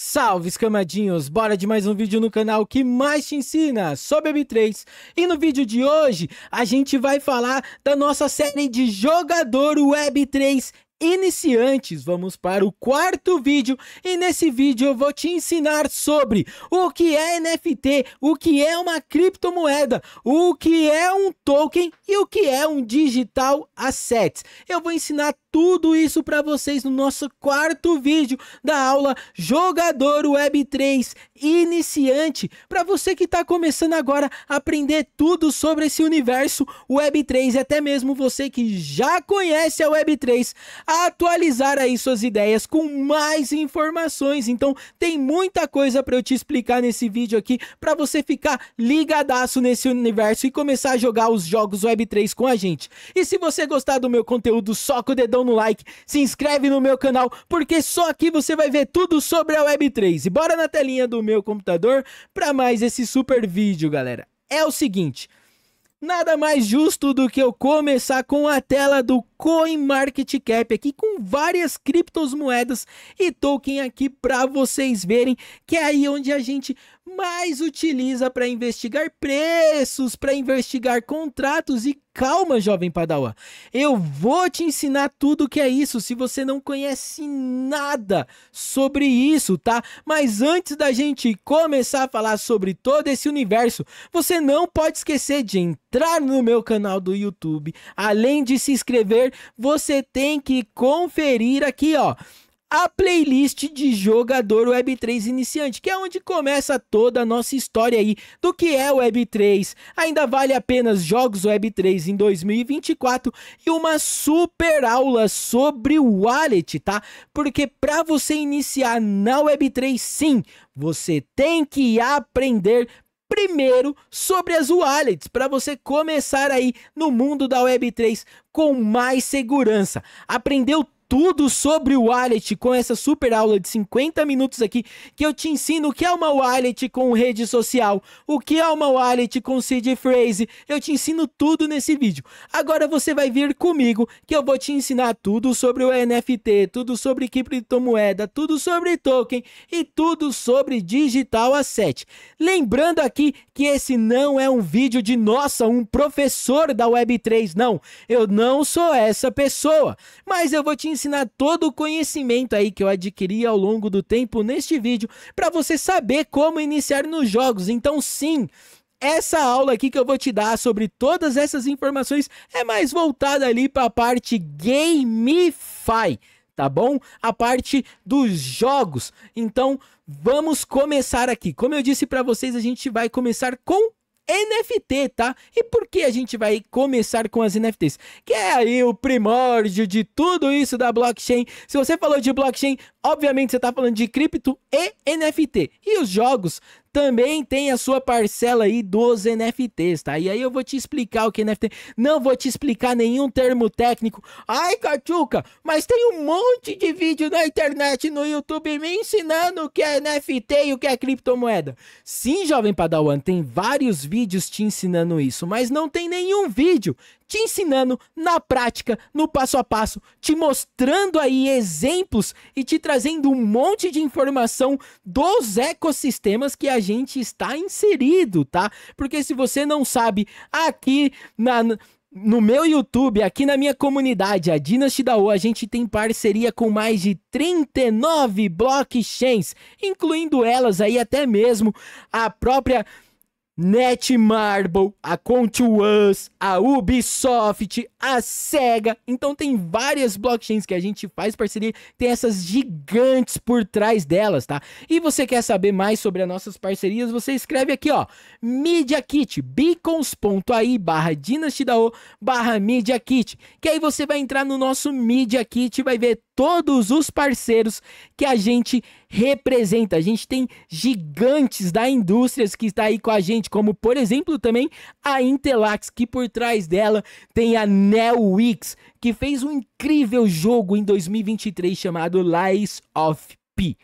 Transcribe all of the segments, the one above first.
Salve, escamadinhos! Bora de mais um vídeo no canal que mais te ensina sobre M3. E no vídeo de hoje, a gente vai falar da nossa série de jogador Web3 iniciantes. Vamos para o quarto vídeo e nesse vídeo eu vou te ensinar sobre o que é NFT, o que é uma criptomoeda, o que é um token e o que é um digital assets. Eu vou ensinar tudo isso para vocês no nosso quarto vídeo da aula Jogador Web 3 iniciante, para você que está começando agora a aprender tudo sobre esse universo Web3 e até mesmo você que já conhece a Web3, atualizar aí suas ideias com mais informações. Então tem muita coisa para eu te explicar nesse vídeo aqui para você ficar ligadaço nesse universo e começar a jogar os jogos Web3 com a gente. E se você gostar do meu conteúdo, soca o dedão no like, se inscreve no meu canal, porque só aqui você vai ver tudo sobre a Web3. E bora na telinha do meu computador para mais esse super vídeo, galera. É o seguinte, nada mais justo do que eu começar com a tela do CoinMarketCap aqui com várias criptomoedas e token aqui para vocês verem que é aí onde a gente mas utiliza para investigar preços, para investigar contratos e calma, jovem padawan. Eu vou te ensinar tudo que é isso, se você não conhece nada sobre isso, tá? Mas antes da gente começar a falar sobre todo esse universo, você não pode esquecer de entrar no meu canal do YouTube. Além de se inscrever, você tem que conferir aqui, ó a playlist de jogador Web3 iniciante, que é onde começa toda a nossa história aí do que é Web3. Ainda vale apenas jogos Web3 em 2024 e uma super aula sobre o wallet, tá? Porque para você iniciar na Web3, sim, você tem que aprender primeiro sobre as wallets, para você começar aí no mundo da Web3 com mais segurança. Aprendeu tudo sobre o wallet com essa super aula de 50 minutos aqui que eu te ensino o que é uma wallet com rede social, o que é uma wallet com seed phrase. Eu te ensino tudo nesse vídeo. Agora você vai vir comigo que eu vou te ensinar tudo sobre o NFT, tudo sobre criptomoeda, tudo sobre token e tudo sobre digital asset. Lembrando aqui que esse não é um vídeo de nossa, um professor da Web3, não. Eu não sou essa pessoa, mas eu vou te ensinar ensinar todo o conhecimento aí que eu adquiri ao longo do tempo neste vídeo para você saber como iniciar nos jogos. Então sim, essa aula aqui que eu vou te dar sobre todas essas informações é mais voltada ali para a parte gamify, tá bom? A parte dos jogos. Então, vamos começar aqui. Como eu disse para vocês, a gente vai começar com NFT, tá? E por que a gente vai começar com as NFTs? Que é aí o primórdio de tudo isso da blockchain. Se você falou de blockchain, obviamente você está falando de cripto e NFT. E os jogos também tem a sua parcela aí dos NFTs, tá? E aí eu vou te explicar o que é NFT. Não vou te explicar nenhum termo técnico. Ai, Cachuca, mas tem um monte de vídeo na internet, no YouTube, me ensinando o que é NFT e o que é criptomoeda. Sim, jovem Padawan, tem vários vídeos te ensinando isso, mas não tem nenhum vídeo te ensinando na prática, no passo a passo, te mostrando aí exemplos e te trazendo um monte de informação dos ecossistemas que a gente está inserido, tá? Porque se você não sabe, aqui na, no meu YouTube, aqui na minha comunidade, a Dynasty DAO, a gente tem parceria com mais de 39 blockchains, incluindo elas aí até mesmo a própria Netmarble, a Contuous, a Ubisoft, a Sega. Então tem várias blockchains que a gente faz parceria, tem essas gigantes por trás delas, tá? E você quer saber mais sobre as nossas parcerias? Você escreve aqui, ó, Media Kit, beacons.ai barra dinastidao barra Media Kit, que aí você vai entrar no nosso Media Kit e vai ver todos os parceiros que a gente representa. A gente tem gigantes da indústria que está aí com a gente, como por exemplo também a Intelax, que por trás dela tem a Nelwix, que fez um incrível jogo em 2023 chamado Lies of P.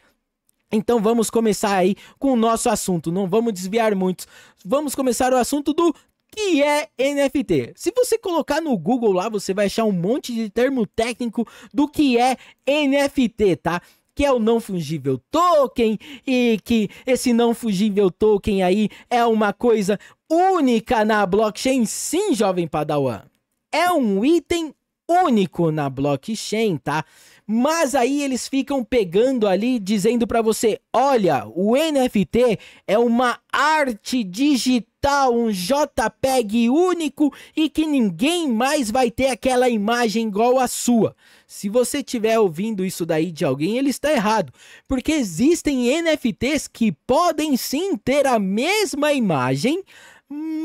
Então vamos começar aí com o nosso assunto. Não vamos desviar muito. Vamos começar o assunto do que é NFT? Se você colocar no Google lá, você vai achar um monte de termo técnico do que é NFT, tá? que é o não fungível token e que esse não fungível token aí é uma coisa única na blockchain, sim, jovem Padawan. É um item único na blockchain, tá? Mas aí eles ficam pegando ali dizendo para você, olha, o NFT é uma arte digital, um JPEG único e que ninguém mais vai ter aquela imagem igual a sua. Se você estiver ouvindo isso daí de alguém, ele está errado, porque existem NFTs que podem sim ter a mesma imagem,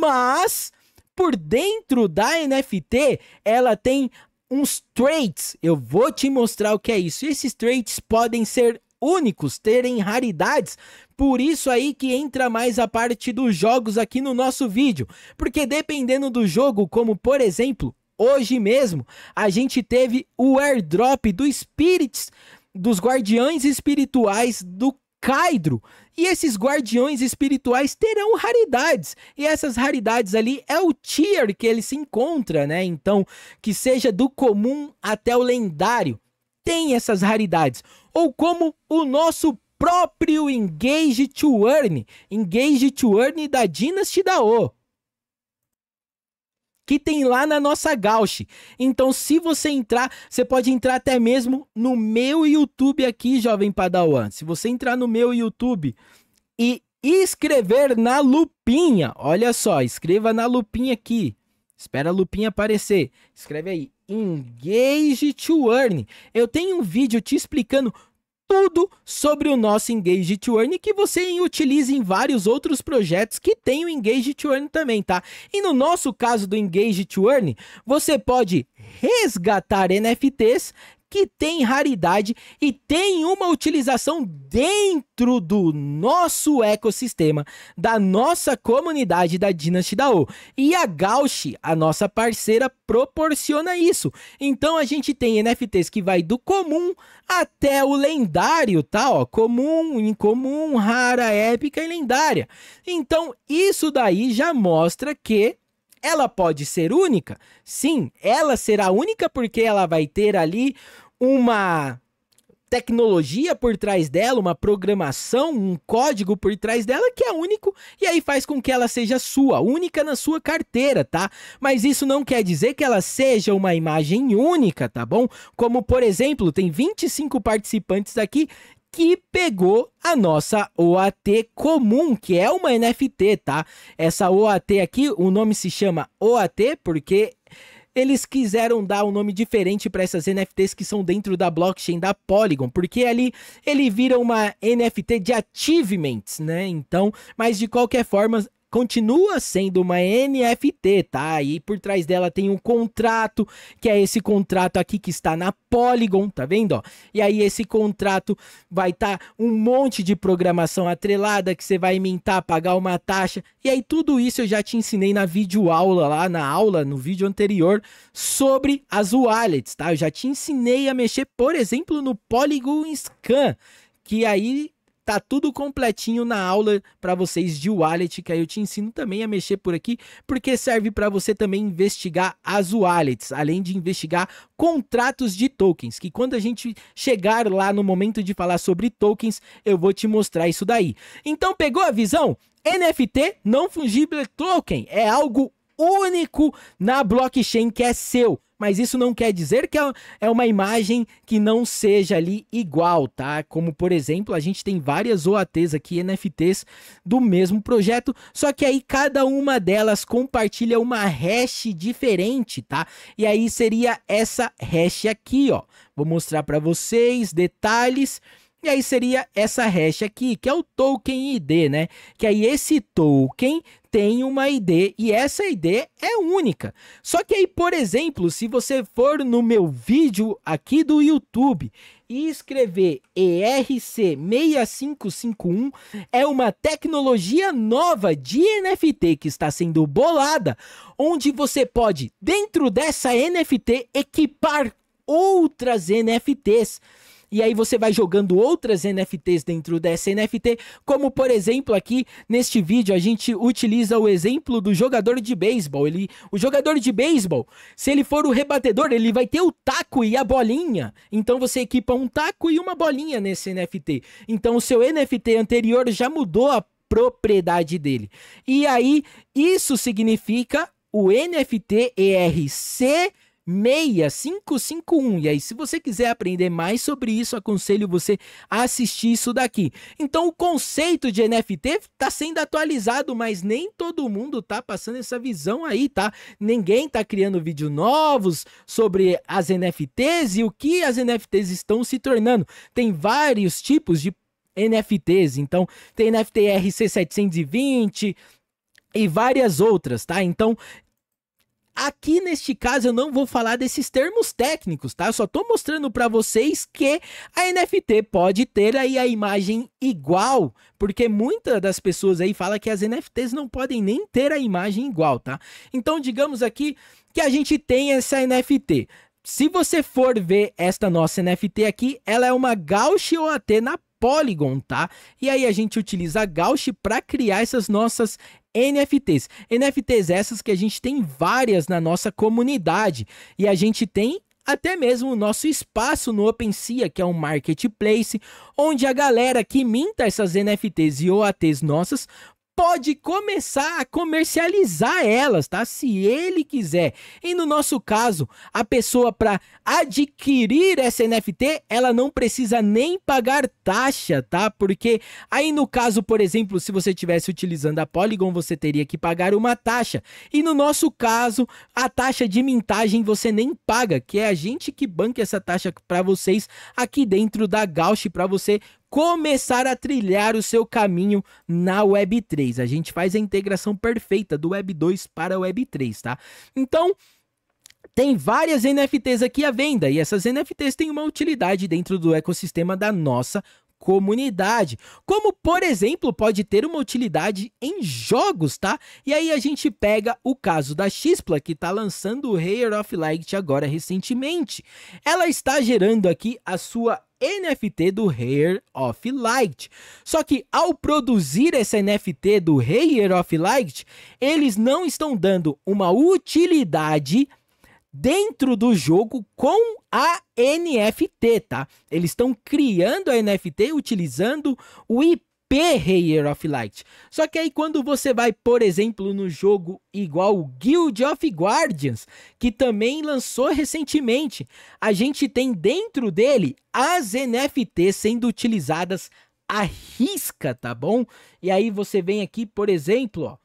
mas por dentro da NFT, ela tem uns traits. Eu vou te mostrar o que é isso. E esses traits podem ser únicos, terem raridades. Por isso aí que entra mais a parte dos jogos aqui no nosso vídeo, porque dependendo do jogo, como por exemplo, hoje mesmo, a gente teve o airdrop do Spirits dos Guardiões Espirituais do kaidro e esses guardiões espirituais terão raridades. E essas raridades ali é o tier que ele se encontra, né? Então, que seja do comum até o lendário. Tem essas raridades. Ou como o nosso próprio Engage to Earn, Engage to Earn da Dynasty da O que tem lá na nossa Gauche. Então, se você entrar, você pode entrar até mesmo no meu YouTube aqui, Jovem Padawan. Se você entrar no meu YouTube e escrever na lupinha, olha só, escreva na lupinha aqui. Espera a lupinha aparecer. Escreve aí, Engage to Earn. Eu tenho um vídeo te explicando tudo sobre o nosso Engage to Earn que você utiliza em vários outros projetos que tem o Engage to Earn também, tá? E no nosso caso do Engage to Earn, você pode resgatar NFTs que tem raridade e tem uma utilização dentro do nosso ecossistema, da nossa comunidade da Dynasty DAO. E a Gauchi, a nossa parceira, proporciona isso. Então a gente tem NFTs que vai do comum até o lendário, tá? Ó, comum, incomum, rara, épica e lendária. Então isso daí já mostra que ela pode ser única? Sim, ela será única porque ela vai ter ali uma tecnologia por trás dela, uma programação, um código por trás dela que é único e aí faz com que ela seja sua, única na sua carteira, tá? Mas isso não quer dizer que ela seja uma imagem única, tá bom? Como por exemplo, tem 25 participantes aqui que pegou a nossa OAT comum, que é uma NFT, tá? Essa OAT aqui, o nome se chama OAT porque eles quiseram dar um nome diferente para essas NFTs que são dentro da blockchain da Polygon, porque ali ele vira uma NFT de achievements, né? Então, mas de qualquer forma, continua sendo uma NFT, tá? E por trás dela tem um contrato, que é esse contrato aqui que está na Polygon, tá vendo? Ó? E aí esse contrato vai estar tá um monte de programação atrelada que você vai mintar, pagar uma taxa. E aí tudo isso eu já te ensinei na videoaula lá, na aula, no vídeo anterior, sobre as wallets, tá? Eu já te ensinei a mexer, por exemplo, no Polygon Scan, que aí Tá tudo completinho na aula para vocês de wallet, que aí eu te ensino também a mexer por aqui, porque serve para você também investigar as wallets, além de investigar contratos de tokens, que quando a gente chegar lá no momento de falar sobre tokens, eu vou te mostrar isso daí. Então pegou a visão? NFT, não fungible token, é algo único na blockchain que é seu mas isso não quer dizer que é, é uma imagem que não seja ali igual, tá? Como, por exemplo, a gente tem várias OATs aqui, NFTs, do mesmo projeto, só que aí cada uma delas compartilha uma hash diferente, tá? E aí seria essa hash aqui, ó. Vou mostrar para vocês detalhes. E aí seria essa hash aqui, que é o token ID, né? Que aí esse token tem uma ID e essa ID é única. Só que aí, por exemplo, se você for no meu vídeo aqui do YouTube e escrever ERC6551, é uma tecnologia nova de NFT que está sendo bolada, onde você pode, dentro dessa NFT, equipar outras NFTs e aí você vai jogando outras NFTs dentro dessa NFT, como por exemplo aqui neste vídeo a gente utiliza o exemplo do jogador de beisebol. Ele, o jogador de beisebol, se ele for o rebatedor, ele vai ter o taco e a bolinha. Então você equipa um taco e uma bolinha nesse NFT. Então o seu NFT anterior já mudou a propriedade dele. E aí isso significa o NFT ERC 6551. E aí, se você quiser aprender mais sobre isso, aconselho você a assistir isso daqui. Então, o conceito de NFT está sendo atualizado, mas nem todo mundo tá passando essa visão aí, tá? Ninguém tá criando vídeos novos sobre as NFTs e o que as NFTs estão se tornando. Tem vários tipos de NFTs, então tem NFT RC720, e várias outras, tá? Então, Aqui neste caso eu não vou falar desses termos técnicos, tá? Eu só tô mostrando para vocês que a NFT pode ter aí a imagem igual, porque muita das pessoas aí fala que as NFTs não podem nem ter a imagem igual, tá? Então digamos aqui que a gente tem essa NFT. Se você for ver esta nossa NFT aqui, ela é uma Gaussian OAT na Polygon, tá? E aí a gente utiliza Gauche para criar essas nossas NFTs. NFTs essas que a gente tem várias na nossa comunidade e a gente tem até mesmo o nosso espaço no OpenSea, que é um marketplace, onde a galera que minta essas NFTs e OATs nossas pode começar a comercializar elas, tá? Se ele quiser. E no nosso caso, a pessoa para adquirir essa NFT, ela não precisa nem pagar taxa, tá? Porque aí no caso, por exemplo, se você estivesse utilizando a Polygon, você teria que pagar uma taxa. E no nosso caso, a taxa de mintagem você nem paga, que é a gente que banca essa taxa para vocês aqui dentro da Gauche para você começar a trilhar o seu caminho na Web 3. A gente faz a integração perfeita do Web 2 para a Web 3, tá? Então, tem várias NFTs aqui à venda e essas NFTs têm uma utilidade dentro do ecossistema da nossa comunidade. Como, por exemplo, pode ter uma utilidade em jogos, tá? E aí a gente pega o caso da Xpla, que tá lançando o Hair of Light agora recentemente. Ela está gerando aqui a sua NFT do Hair of Light. Só que ao produzir esse NFT do Hair of Light, eles não estão dando uma utilidade dentro do jogo com a NFT, tá? Eles estão criando a NFT utilizando o IP Perreyer of Light. Só que aí quando você vai, por exemplo, no jogo igual o Guild of Guardians, que também lançou recentemente, a gente tem dentro dele as NFTs sendo utilizadas à risca, tá bom? E aí você vem aqui, por exemplo, ó,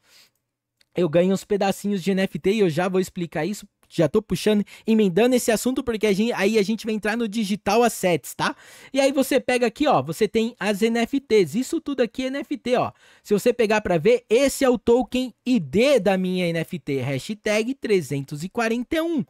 eu ganho uns pedacinhos de NFT e eu já vou explicar isso já tô puxando, emendando esse assunto, porque a gente, aí a gente vai entrar no digital assets, tá? E aí você pega aqui, ó, você tem as NFTs, isso tudo aqui é NFT, ó. Se você pegar para ver, esse é o token ID da minha NFT, hashtag 341.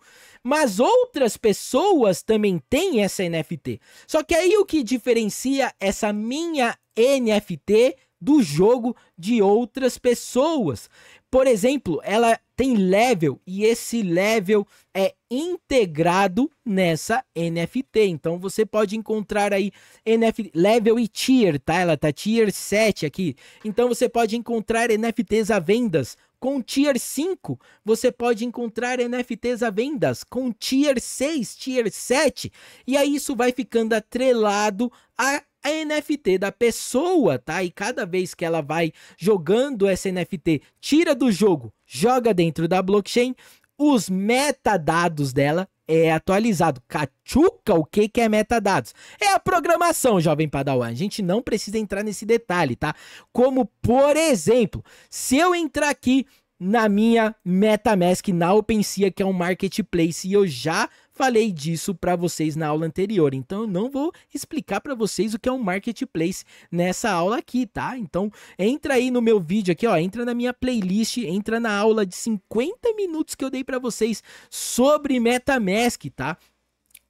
Mas outras pessoas também têm essa NFT. Só que aí o que diferencia essa minha NFT do jogo de outras pessoas. Por exemplo, ela tem level e esse level é integrado nessa NFT. Então você pode encontrar aí NFT level e tier, tá? Ela tá tier 7 aqui. Então você pode encontrar NFTs a vendas com tier 5, você pode encontrar NFTs a vendas com tier 6, tier 7, e aí isso vai ficando atrelado a a NFT da pessoa, tá? E cada vez que ela vai jogando essa NFT, tira do jogo, joga dentro da blockchain, os metadados dela é atualizado. Cachuca, o que, que é metadados? É a programação, jovem padawan. A gente não precisa entrar nesse detalhe, tá? Como, por exemplo, se eu entrar aqui na minha MetaMask, na OpenSea, que é um marketplace, e eu já Falei disso para vocês na aula anterior, então eu não vou explicar para vocês o que é um marketplace nessa aula aqui, tá? Então entra aí no meu vídeo aqui, ó, entra na minha playlist, entra na aula de 50 minutos que eu dei para vocês sobre MetaMask, tá?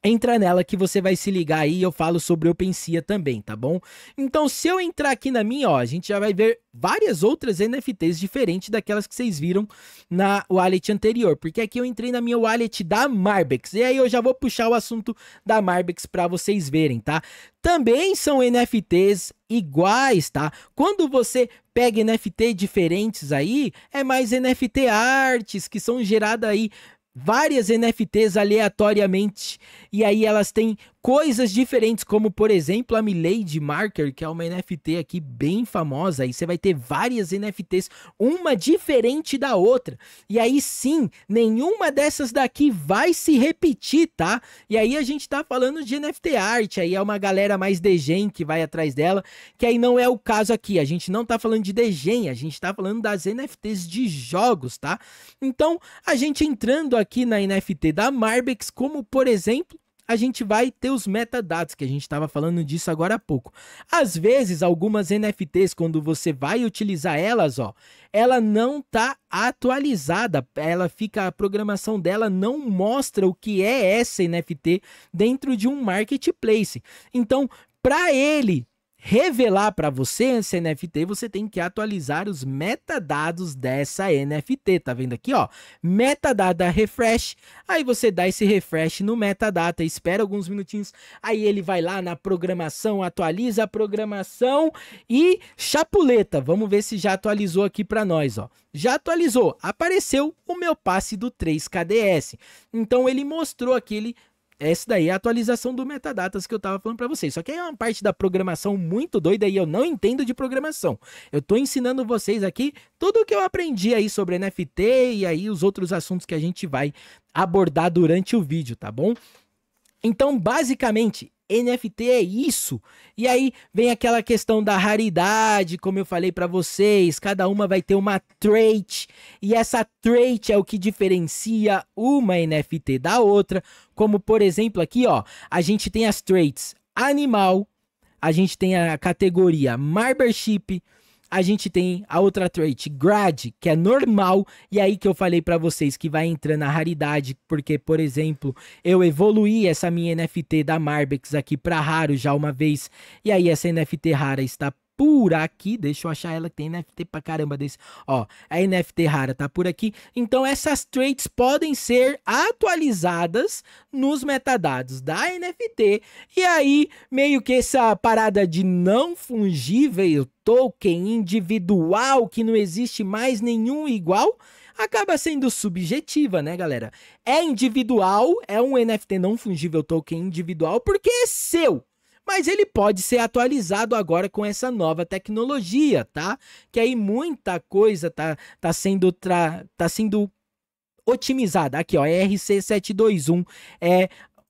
entra nela que você vai se ligar aí e eu falo sobre OpenSea também, tá bom? Então, se eu entrar aqui na minha, ó, a gente já vai ver várias outras NFTs diferentes daquelas que vocês viram na wallet anterior, porque aqui eu entrei na minha wallet da Marbex, e aí eu já vou puxar o assunto da Marbex para vocês verem, tá? Também são NFTs iguais, tá? Quando você pega NFT diferentes aí, é mais NFT artes que são geradas aí várias NFTs aleatoriamente e aí elas têm coisas diferentes, como por exemplo a Milady Marker, que é uma NFT aqui bem famosa, e você vai ter várias NFTs, uma diferente da outra. E aí sim, nenhuma dessas daqui vai se repetir, tá? E aí a gente tá falando de NFT art, aí é uma galera mais degen que vai atrás dela, que aí não é o caso aqui, a gente não tá falando de degen, a gente tá falando das NFTs de jogos, tá? Então, a gente entrando aqui na NFT da Marbex, como por exemplo, a gente vai ter os metadados, que a gente estava falando disso agora há pouco. Às vezes, algumas NFTs, quando você vai utilizar elas, ó, ela não tá atualizada, ela fica, a programação dela não mostra o que é essa NFT dentro de um marketplace. Então, para ele revelar para você esse NFT, você tem que atualizar os metadados dessa NFT, tá vendo aqui, ó? Metadata refresh, aí você dá esse refresh no metadata, espera alguns minutinhos, aí ele vai lá na programação, atualiza a programação e chapuleta. Vamos ver se já atualizou aqui para nós, ó. Já atualizou, apareceu o meu passe do 3KDS. Então ele mostrou aquele essa daí é a atualização do metadatas que eu tava falando para vocês. Só que é uma parte da programação muito doida e eu não entendo de programação. Eu tô ensinando vocês aqui tudo o que eu aprendi aí sobre NFT e aí os outros assuntos que a gente vai abordar durante o vídeo, tá bom? Então, basicamente, NFT é isso. E aí vem aquela questão da raridade, como eu falei para vocês, cada uma vai ter uma trait, e essa trait é o que diferencia uma NFT da outra, como por exemplo aqui, ó, a gente tem as traits animal, a gente tem a categoria membership, a gente tem a outra trait, grad, que é normal, e aí que eu falei para vocês que vai entrando a raridade, porque, por exemplo, eu evoluí essa minha NFT da Marbex aqui para raro já uma vez, e aí essa NFT rara está por aqui. Deixa eu achar ela que tem NFT pra caramba desse. Ó, a NFT rara tá por aqui. Então essas traits podem ser atualizadas nos metadados da NFT. E aí, meio que essa parada de não fungível token individual que não existe mais nenhum igual acaba sendo subjetiva, né, galera? É individual, é um NFT não fungível token individual porque é seu mas ele pode ser atualizado agora com essa nova tecnologia, tá? Que aí muita coisa tá, tá sendo tra... tá sendo otimizada. Aqui, ó, RC721 é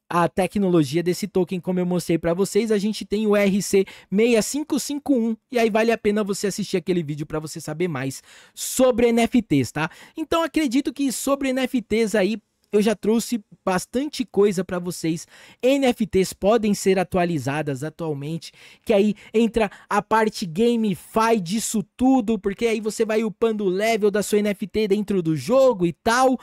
a tecnologia desse token, como eu mostrei para vocês, a gente tem o RC6551 e aí vale a pena você assistir aquele vídeo para você saber mais sobre NFTs, tá? Então acredito que sobre NFTs aí eu já trouxe bastante coisa para vocês. NFTs podem ser atualizadas atualmente, que aí entra a parte gamify disso tudo, porque aí você vai upando o level da sua NFT dentro do jogo e tal.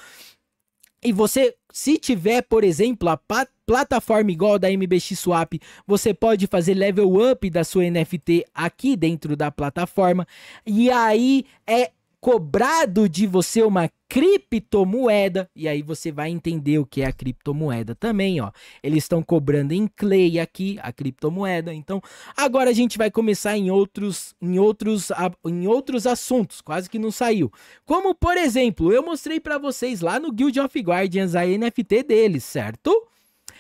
E você, se tiver, por exemplo, a plataforma igual da MBX Swap, você pode fazer level up da sua NFT aqui dentro da plataforma. E aí é cobrado de você uma criptomoeda, e aí você vai entender o que é a criptomoeda também, ó. Eles estão cobrando em clay aqui a criptomoeda. Então, agora a gente vai começar em outros em outros em outros assuntos, quase que não saiu. Como, por exemplo, eu mostrei para vocês lá no Guild of Guardians a NFT deles, certo?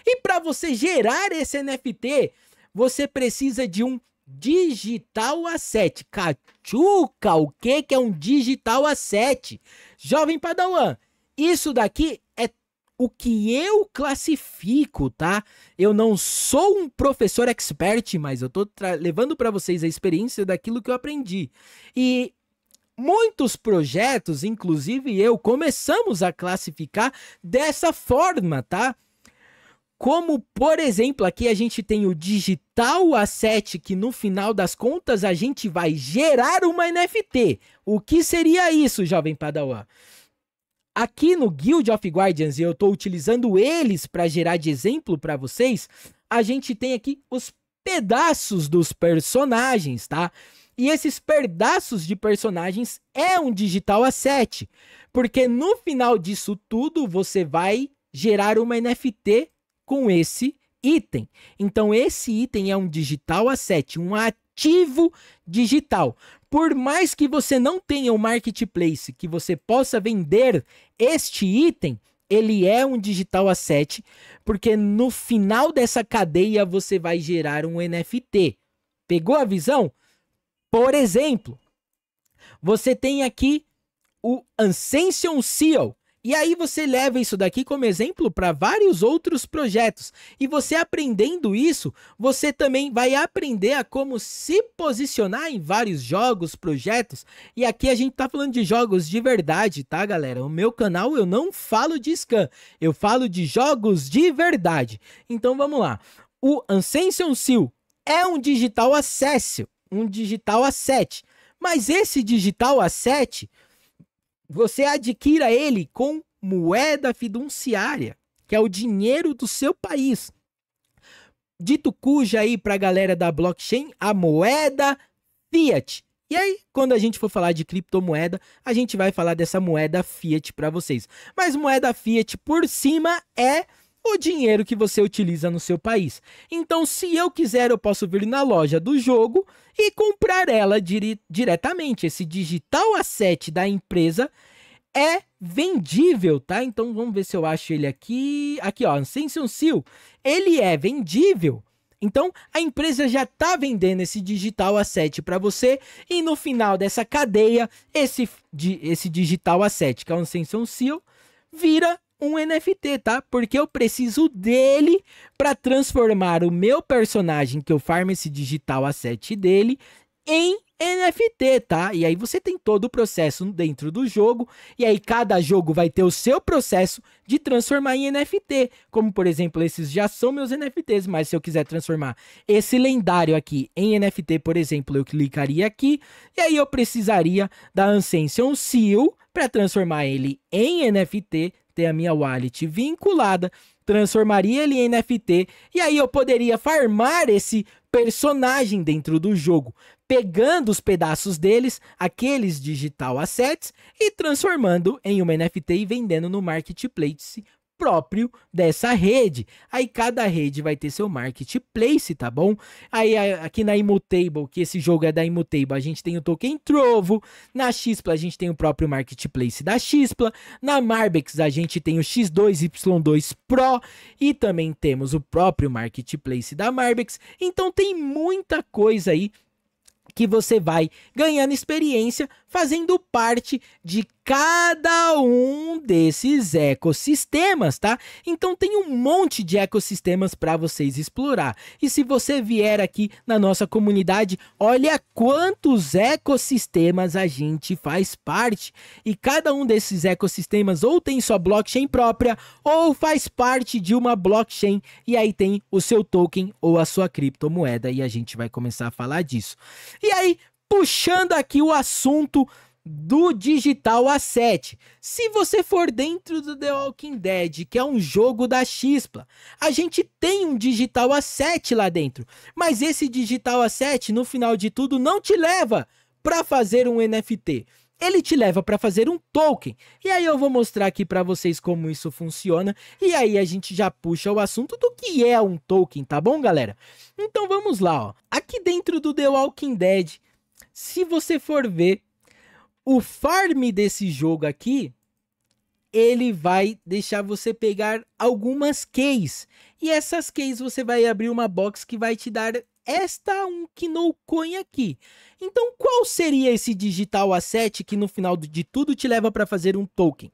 E para você gerar esse NFT, você precisa de um Digital A7. Cachuca, o que que é um digital A7? Jovem Padawan, isso daqui é o que eu classifico, tá? Eu não sou um professor expert, mas eu tô levando para vocês a experiência daquilo que eu aprendi. E muitos projetos, inclusive eu, começamos a classificar dessa forma, tá? Como, por exemplo, aqui a gente tem o digital asset, que no final das contas a gente vai gerar uma NFT. O que seria isso, jovem Padawan? Aqui no Guild of Guardians, e eu estou utilizando eles para gerar de exemplo para vocês, a gente tem aqui os pedaços dos personagens, tá? E esses pedaços de personagens é um digital asset, porque no final disso tudo você vai gerar uma NFT com esse item. Então, esse item é um digital asset, um ativo digital. Por mais que você não tenha um marketplace que você possa vender este item, ele é um digital asset, porque no final dessa cadeia você vai gerar um NFT. Pegou a visão? Por exemplo, você tem aqui o Ascension Seal, e aí você leva isso daqui como exemplo para vários outros projetos. E você aprendendo isso, você também vai aprender a como se posicionar em vários jogos, projetos. E aqui a gente tá falando de jogos de verdade, tá, galera? O meu canal eu não falo de scan, eu falo de jogos de verdade. Então vamos lá. O Ascension Seal é um digital acesso, um digital A7. Mas esse digital A7 você adquira ele com moeda fiduciária, que é o dinheiro do seu país. Dito cuja aí para a galera da blockchain, a moeda fiat. E aí, quando a gente for falar de criptomoeda, a gente vai falar dessa moeda fiat para vocês. Mas moeda fiat por cima é o dinheiro que você utiliza no seu país. Então, se eu quiser, eu posso vir na loja do jogo e comprar ela dire diretamente. Esse digital asset da empresa é vendível, tá? Então, vamos ver se eu acho ele aqui. Aqui, ó, Ascension Seal. Ele é vendível. Então, a empresa já está vendendo esse digital asset para você e no final dessa cadeia, esse, esse digital asset, que é o Ascension Seal, vira um NFT, tá? Porque eu preciso dele para transformar o meu personagem que eu farm esse digital asset dele em NFT, tá? E aí você tem todo o processo dentro do jogo, e aí cada jogo vai ter o seu processo de transformar em NFT. Como por exemplo, esses já são meus NFTs, mas se eu quiser transformar esse lendário aqui em NFT, por exemplo, eu clicaria aqui, e aí eu precisaria da Ascension Seal para transformar ele em NFT, ter a minha wallet vinculada, transformaria ele em NFT e aí eu poderia farmar esse personagem dentro do jogo, pegando os pedaços deles, aqueles digital assets, e transformando em uma NFT e vendendo no marketplace próprio dessa rede. Aí cada rede vai ter seu marketplace, tá bom? Aí aqui na Immutable, que esse jogo é da Immutable, a gente tem o token Trovo. Na Xpla a gente tem o próprio marketplace da Xpla. Na Marbex a gente tem o X2Y2 Pro e também temos o próprio marketplace da Marbex. Então tem muita coisa aí que você vai ganhando experiência fazendo parte de cada um desses ecossistemas, tá? Então tem um monte de ecossistemas para vocês explorar. E se você vier aqui na nossa comunidade, olha quantos ecossistemas a gente faz parte. E cada um desses ecossistemas ou tem sua blockchain própria ou faz parte de uma blockchain e aí tem o seu token ou a sua criptomoeda e a gente vai começar a falar disso. E aí, puxando aqui o assunto do Digital A7. Se você for dentro do The Walking Dead, que é um jogo da Xpla, a gente tem um Digital A7 lá dentro, mas esse Digital A7 no final de tudo não te leva para fazer um NFT. Ele te leva para fazer um token. E aí eu vou mostrar aqui para vocês como isso funciona e aí a gente já puxa o assunto do que é um token, tá bom, galera? Então vamos lá, ó. Aqui dentro do The Walking Dead, se você for ver o farm desse jogo aqui, ele vai deixar você pegar algumas keys. E essas keys você vai abrir uma box que vai te dar esta um Kinoucoin aqui. Então qual seria esse digital asset que no final de tudo te leva para fazer um token?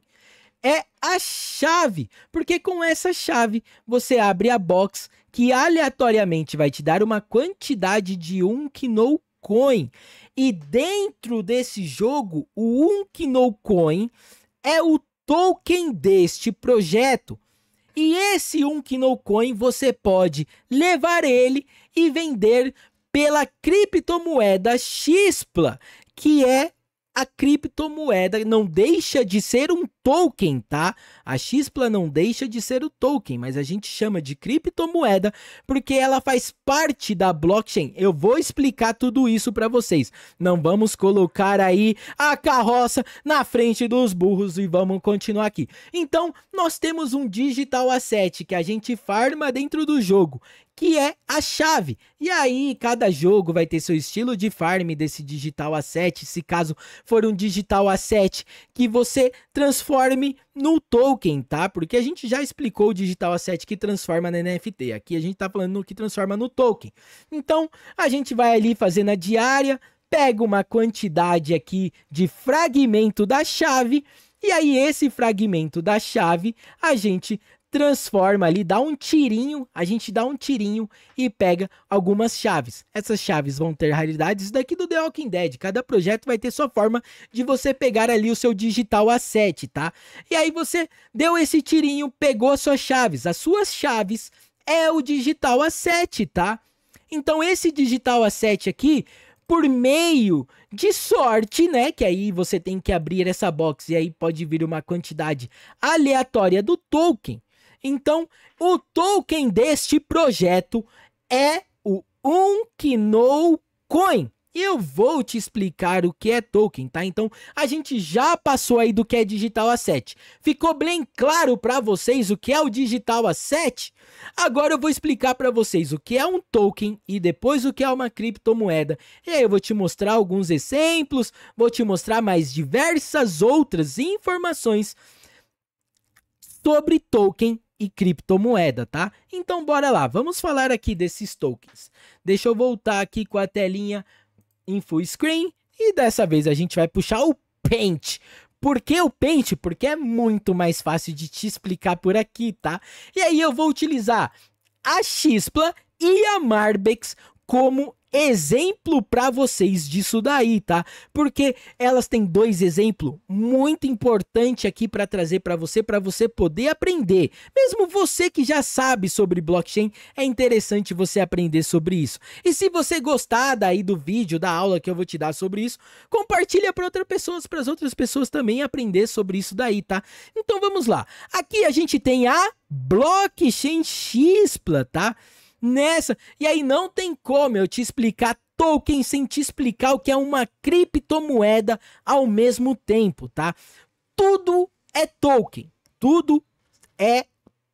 É a chave, porque com essa chave você abre a box que aleatoriamente vai te dar uma quantidade de um Kinoucoin Coin. E dentro desse jogo, o Unknown Coin é o token deste projeto. E esse Unknown Coin você pode levar ele e vender pela criptomoeda Xpla, que é a criptomoeda não deixa de ser um token, tá? A Xpla não deixa de ser o token, mas a gente chama de criptomoeda porque ela faz parte da blockchain. Eu vou explicar tudo isso para vocês. Não vamos colocar aí a carroça na frente dos burros e vamos continuar aqui. Então, nós temos um digital asset que a gente farma dentro do jogo, que é a chave. E aí, cada jogo vai ter seu estilo de farm desse digital A7, se caso for um digital A7 que você transforme no token, tá? Porque a gente já explicou o digital A7 que transforma na NFT. Aqui a gente tá falando no que transforma no token. Então, a gente vai ali fazendo a diária, pega uma quantidade aqui de fragmento da chave e aí, esse fragmento da chave a gente transforma ali, dá um tirinho, a gente dá um tirinho e pega algumas chaves. Essas chaves vão ter raridades daqui do The Walking Dead. Cada projeto vai ter sua forma de você pegar ali o seu digital A7, tá? E aí você deu esse tirinho, pegou as suas chaves. As suas chaves é o digital A7, tá? Então esse digital A7 aqui, por meio de sorte, né? Que aí você tem que abrir essa box e aí pode vir uma quantidade aleatória do token. Então, o token deste projeto é o Unknow Coin. Eu vou te explicar o que é token, tá? Então, a gente já passou aí do que é digital asset. Ficou bem claro para vocês o que é o digital asset? Agora eu vou explicar para vocês o que é um token e depois o que é uma criptomoeda. E aí eu vou te mostrar alguns exemplos, vou te mostrar mais diversas outras informações sobre token e criptomoeda, tá? Então bora lá, vamos falar aqui desses tokens. Deixa eu voltar aqui com a telinha em full screen e dessa vez a gente vai puxar o Paint. Por que o Paint? Porque é muito mais fácil de te explicar por aqui, tá? E aí eu vou utilizar a Xpla e a Marbex como exemplo para vocês disso daí, tá? Porque elas têm dois exemplos muito importante aqui para trazer para você, para você poder aprender. Mesmo você que já sabe sobre blockchain, é interessante você aprender sobre isso. E se você gostar daí do vídeo, da aula que eu vou te dar sobre isso, compartilha para outras pessoas, para as outras pessoas também aprender sobre isso daí, tá? Então vamos lá. Aqui a gente tem a blockchain Xpla, tá? nessa. E aí não tem como eu te explicar token sem te explicar o que é uma criptomoeda ao mesmo tempo, tá? Tudo é token Tudo é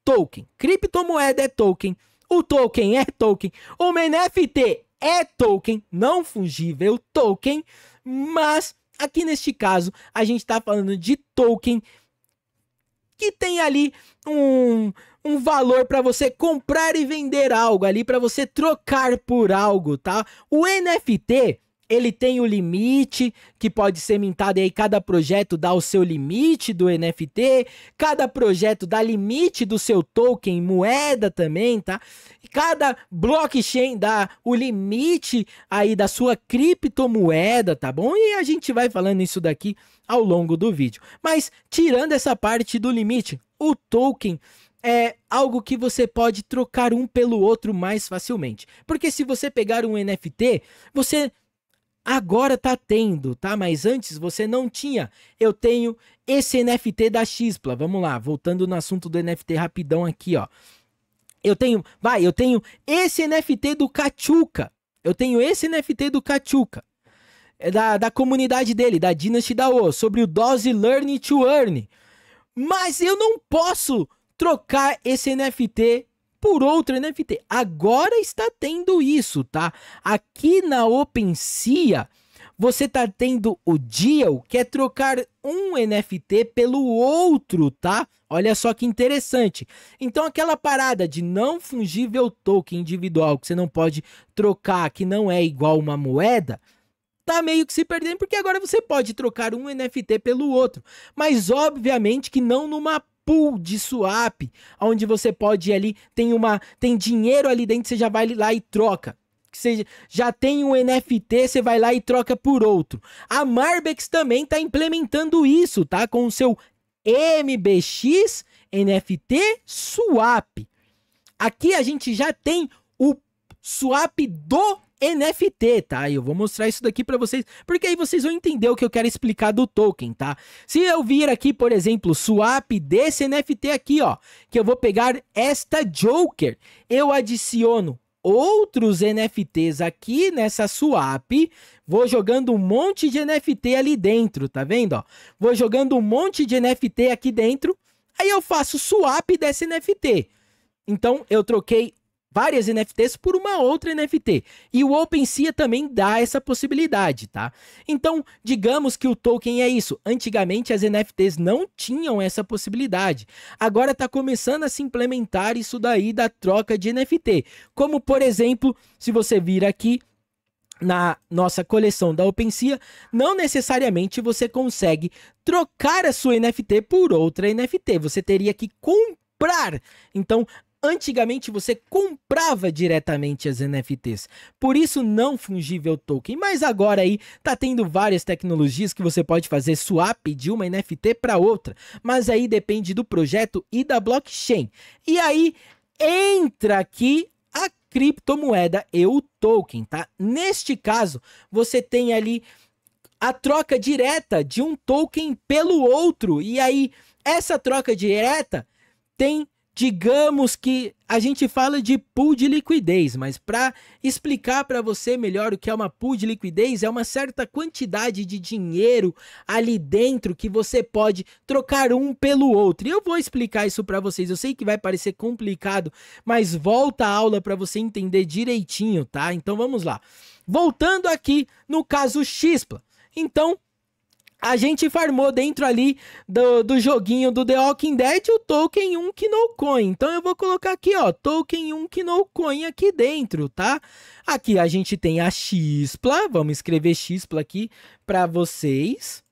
token Criptomoeda é token O token é token o NFT é token não fungível token mas aqui neste caso a gente está falando de token que tem ali um um valor para você comprar e vender algo ali, para você trocar por algo, tá? O NFT, ele tem o limite que pode ser mintado e aí cada projeto dá o seu limite do NFT, cada projeto dá limite do seu token, moeda também, tá? Cada blockchain dá o limite aí da sua criptomoeda, tá bom? E a gente vai falando isso daqui ao longo do vídeo. Mas tirando essa parte do limite, o token é algo que você pode trocar um pelo outro mais facilmente. Porque se você pegar um NFT, você agora tá tendo, tá? Mas antes você não tinha. Eu tenho esse NFT da Xpla. Vamos lá, voltando no assunto do NFT rapidão aqui, ó. Eu tenho, vai, eu tenho esse NFT do Cachuca. Eu tenho esse NFT do Cachuca. É da, da comunidade dele, da Dynasty da O, sobre o Dose Learn to Earn. Mas eu não posso trocar esse NFT por outro NFT. Agora está tendo isso, tá? Aqui na OpenSea, você tá tendo o deal, que é trocar um NFT pelo outro, tá? Olha só que interessante. Então aquela parada de não fungível token individual que você não pode trocar, que não é igual uma moeda, tá meio que se perdendo, porque agora você pode trocar um NFT pelo outro. Mas obviamente que não numa pool de swap, onde você pode ir ali, tem uma tem dinheiro ali dentro, você já vai lá e troca. Que você já tem um NFT, você vai lá e troca por outro. A Marbex também está implementando isso, tá? Com o seu MBX NFT Swap. Aqui a gente já tem o swap do NFT, tá? Eu vou mostrar isso daqui para vocês, porque aí vocês vão entender o que eu quero explicar do token, tá? Se eu vir aqui, por exemplo, swap desse NFT aqui, ó, que eu vou pegar esta Joker, eu adiciono outros NFTs aqui nessa swap, vou jogando um monte de NFT ali dentro, tá vendo, ó? Vou jogando um monte de NFT aqui dentro, aí eu faço swap desse NFT. Então, eu troquei várias NFTs por uma outra NFT. E o OpenSea também dá essa possibilidade, tá? Então, digamos que o token é isso. Antigamente as NFTs não tinham essa possibilidade. Agora está começando a se implementar isso daí da troca de NFT. Como, por exemplo, se você vir aqui na nossa coleção da OpenSea, não necessariamente você consegue trocar a sua NFT por outra NFT. Você teria que comprar. Então, Antigamente você comprava diretamente as NFTs, por isso não fungível token, mas agora aí tá tendo várias tecnologias que você pode fazer swap de uma NFT para outra, mas aí depende do projeto e da blockchain. E aí entra aqui a criptomoeda e o token, tá? Neste caso, você tem ali a troca direta de um token pelo outro, e aí essa troca direta tem digamos que a gente fala de pool de liquidez, mas para explicar para você melhor o que é uma pool de liquidez, é uma certa quantidade de dinheiro ali dentro que você pode trocar um pelo outro. E eu vou explicar isso para vocês. Eu sei que vai parecer complicado, mas volta a aula para você entender direitinho, tá? Então vamos lá. Voltando aqui no caso Xpla. Então, a gente farmou dentro ali do, do joguinho do The Walking Dead o token 1 Kinocoin. Então eu vou colocar aqui, ó, token 1 Kinocoin aqui dentro, tá? Aqui a gente tem a Xpla, vamos escrever Xpla aqui para vocês.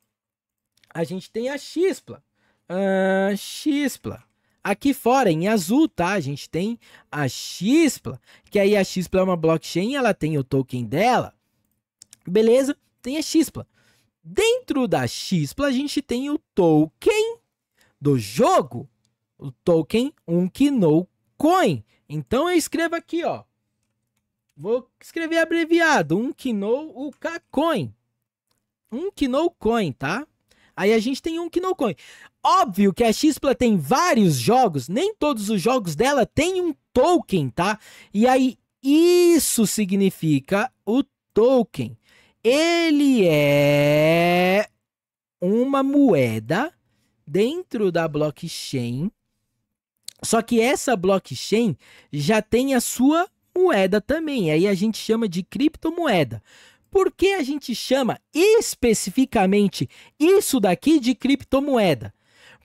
A gente tem a Xpla. Uh, Xpla. Aqui fora, em azul, tá? A gente tem a Xpla, que aí a Xpla é uma blockchain, ela tem o token dela. Beleza? Tem a Xpla. Dentro da Xpla, a gente tem o token do jogo, o token Unknow Coin. Então eu escrevo aqui, ó. Vou escrever abreviado, o UK Coin. Unknow Coin, tá? Aí a gente tem Unknow Coin. Óbvio que a Xpla tem vários jogos, nem todos os jogos dela tem um token, tá? E aí isso significa o token. Ele é uma moeda dentro da blockchain. Só que essa blockchain já tem a sua moeda também. Aí a gente chama de criptomoeda. Por que a gente chama especificamente isso daqui de criptomoeda?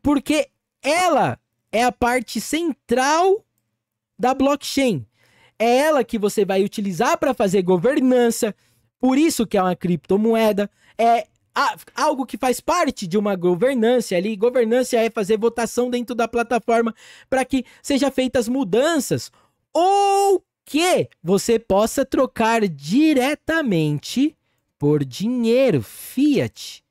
Porque ela é a parte central da blockchain. É ela que você vai utilizar para fazer governança, por isso que é uma criptomoeda, é algo que faz parte de uma governança ali. Governança é fazer votação dentro da plataforma para que sejam feitas mudanças ou que você possa trocar diretamente por dinheiro fiat.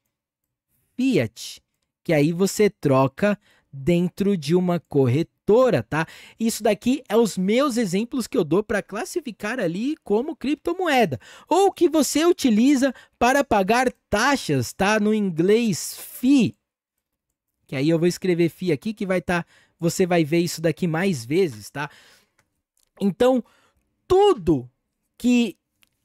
Fiat, que aí você troca dentro de uma corretora corretora, tá? Isso daqui é os meus exemplos que eu dou para classificar ali como criptomoeda ou que você utiliza para pagar taxas, tá? No inglês fee. Que aí eu vou escrever fee aqui que vai estar tá, você vai ver isso daqui mais vezes, tá? Então, tudo que